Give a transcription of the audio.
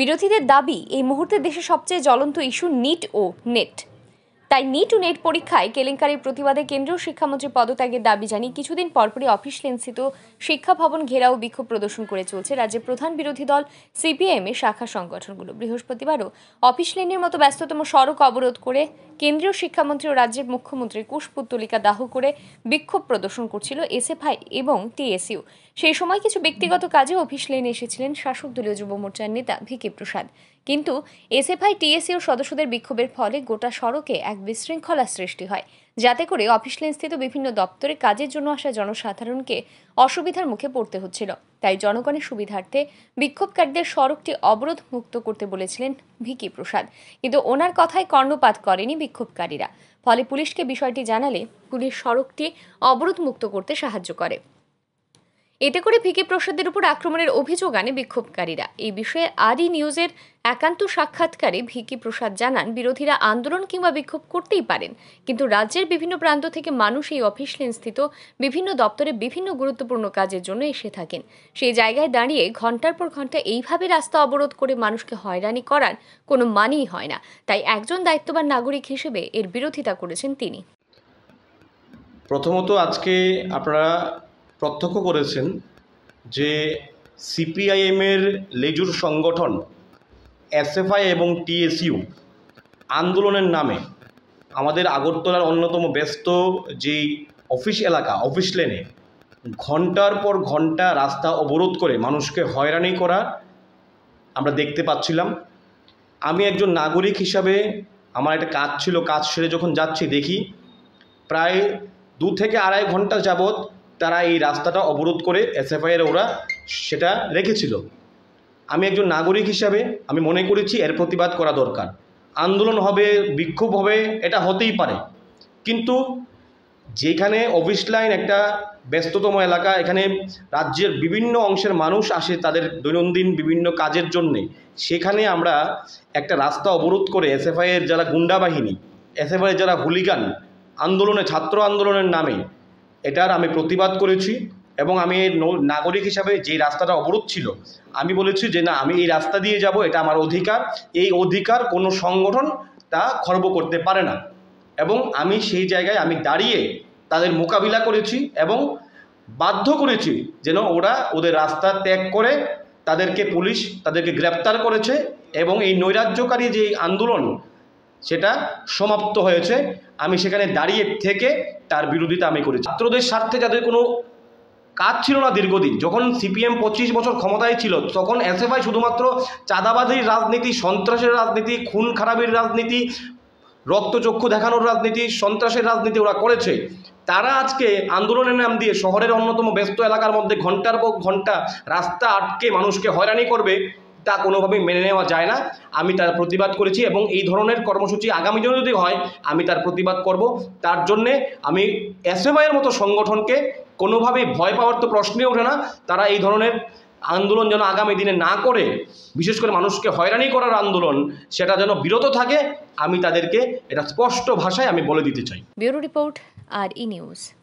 বিরোধীদের দাবি এই মুহূর্তে দেশের সবচেয়ে জ্বলন্ত ইস্যু নিট ও নেট তাই নিট ও নেট পরীক্ষায় কেলেঙ্কারির প্রতিবাদে কেন্দ্রীয় শিক্ষামন্ত্রী পদত্যাগের দাবি জানিয়ে কিছুদিন পরপরই অফিস লেন্সিত শিক্ষা ভবন ঘেরাও বিক্ষোভ প্রদর্শন করে চলছে রাজ্যের প্রধান বিরোধী দল সিপিএম এর শাখা সংগঠনগুলো বৃহস্পতিবারও অফিস লেনের মতো ব্যস্ততম সড়ক অবরোধ করে কেন্দ্রীয় শিক্ষামন্ত্রী ও রাজ্যের মুখ্যমন্ত্রী কুশপুত্তলিকা দাহ করে বিক্ষোভ প্রদর্শন করছিল এসএফআই এবং টিএসইউ সেই সময় কিছু ব্যক্তিগত কাজে অফিস লেনে এসেছিলেন শাসক দলীয় যুব মোর্চার নেতা ভিকে প্রসাদ কিন্তু এসএফআই টিএসইউ সদস্যদের বিক্ষোভের ফলে গোটা সড়কে এক এক বিশৃঙ্খলা সৃষ্টি হয় যাতে করে অফিস লেনস্থিত বিভিন্ন দপ্তরে কাজের জন্য আসা জনসাধারণকে অসুবিধার মুখে পড়তে হচ্ছিল তাই জনগণের সুবিধার্থে বিক্ষোভকারীদের সড়কটি অবরোধ মুক্ত করতে বলেছিলেন ভিকি প্রসাদ কিন্তু ওনার কথায় কর্ণপাত করেনি বিক্ষোভকারীরা ফলে পুলিশকে বিষয়টি জানালে পুলিশ সড়কটি অবরোধ মুক্ত করতে সাহায্য করে এতে করে ভিকে প্রসাদের উপর আক্রমণের অভিযোগ আনে বিক্ষোভকারীরা এই বিষয়ে আরই নিউজের একান্ত সাক্ষাৎকারে ভিকি প্রসাদ জানান বিরোধীরা আন্দোলন কিংবা বিক্ষোভ করতেই পারেন কিন্তু রাজ্যের বিভিন্ন প্রান্ত থেকে মানুষ এই অফিস লেনস্থিত বিভিন্ন দপ্তরে বিভিন্ন গুরুত্বপূর্ণ কাজের জন্য এসে থাকেন সেই জায়গায় দাঁড়িয়ে ঘন্টার পর ঘন্টা এইভাবে রাস্তা অবরোধ করে মানুষকে হয়রানি করার কোনো মানেই হয় না তাই একজন দায়িত্ববান নাগরিক হিসেবে এর বিরোধিতা করেছেন তিনি প্রথমত আজকে আপনারা প্রত্যক্ষ করেছেন যে সিপিআইএমের লেজুর সংগঠন এসএফআই এবং টিএসইউ আন্দোলনের নামে আমাদের আগরতলার অন্যতম ব্যস্ত যেই অফিস এলাকা অফিস লেনে ঘন্টার পর ঘন্টা রাস্তা অবরোধ করে মানুষকে হয়রানি করা আমরা দেখতে পাচ্ছিলাম আমি একজন নাগরিক হিসাবে আমার একটা কাজ ছিল কাজ সেরে যখন যাচ্ছি দেখি প্রায় দু থেকে আড়াই ঘন্টা যাবত তারা এই রাস্তাটা অবরোধ করে এসএফআইয়ের ওরা সেটা রেখেছিল আমি একজন নাগরিক হিসাবে আমি মনে করেছি এর প্রতিবাদ করা দরকার আন্দোলন হবে বিক্ষোভ হবে এটা হতেই পারে কিন্তু যেখানে অফিস লাইন একটা ব্যস্ততম এলাকা এখানে রাজ্যের বিভিন্ন অংশের মানুষ আসে তাদের দৈনন্দিন বিভিন্ন কাজের জন্যে সেখানে আমরা একটা রাস্তা অবরোধ করে এসএফআইয়ের যারা গুন্ডা বাহিনী এসএফআইয়ের যারা হুলিগান আন্দোলনে ছাত্র আন্দোলনের নামে এটার আমি প্রতিবাদ করেছি এবং আমি নাগরিক হিসাবে যে রাস্তাটা অবরোধ ছিল আমি বলেছি যে না আমি এই রাস্তা দিয়ে যাব এটা আমার অধিকার এই অধিকার কোনো সংগঠন তা খর্ব করতে পারে না এবং আমি সেই জায়গায় আমি দাঁড়িয়ে তাদের মোকাবিলা করেছি এবং বাধ্য করেছি যেন ওরা ওদের রাস্তা ত্যাগ করে তাদেরকে পুলিশ তাদেরকে গ্রেপ্তার করেছে এবং এই নৈরাজ্যকারী যে আন্দোলন সেটা সমাপ্ত হয়েছে আমি সেখানে দাঁড়িয়ে থেকে তার বিরোধিতা আমি করেছি ছাত্রদের স্বার্থে যাদের কোনো কাজ ছিল না দীর্ঘদিন যখন সিপিএম পঁচিশ বছর ক্ষমতায় ছিল তখন এসএফআই শুধুমাত্র চাঁদাবাজির রাজনীতি সন্ত্রাসের রাজনীতি খুন খারাপের রাজনীতি রক্তচক্ষু দেখানোর রাজনীতি সন্ত্রাসের রাজনীতি ওরা করেছে তারা আজকে আন্দোলনের নাম দিয়ে শহরের অন্যতম ব্যস্ত এলাকার মধ্যে ঘন্টার পর ঘন্টা রাস্তা আটকে মানুষকে হয়রানি করবে তা কোনোভাবেই মেনে নেওয়া যায় না আমি তার প্রতিবাদ করেছি এবং এই ধরনের কর্মসূচি আগামী দিনে যদি হয় আমি তার প্রতিবাদ করব তার জন্যে আমি এসএমআইয়ের মতো সংগঠনকে কোনোভাবেই ভয় পাওয়ার তো প্রশ্নই ওঠে না তারা এই ধরনের আন্দোলন যেন আগামী দিনে না করে বিশেষ করে মানুষকে হয়রানি করার আন্দোলন সেটা যেন বিরত থাকে আমি তাদেরকে এটা স্পষ্ট ভাষায় আমি বলে দিতে চাই ব্যুরো রিপোর্ট আর ই নিউজ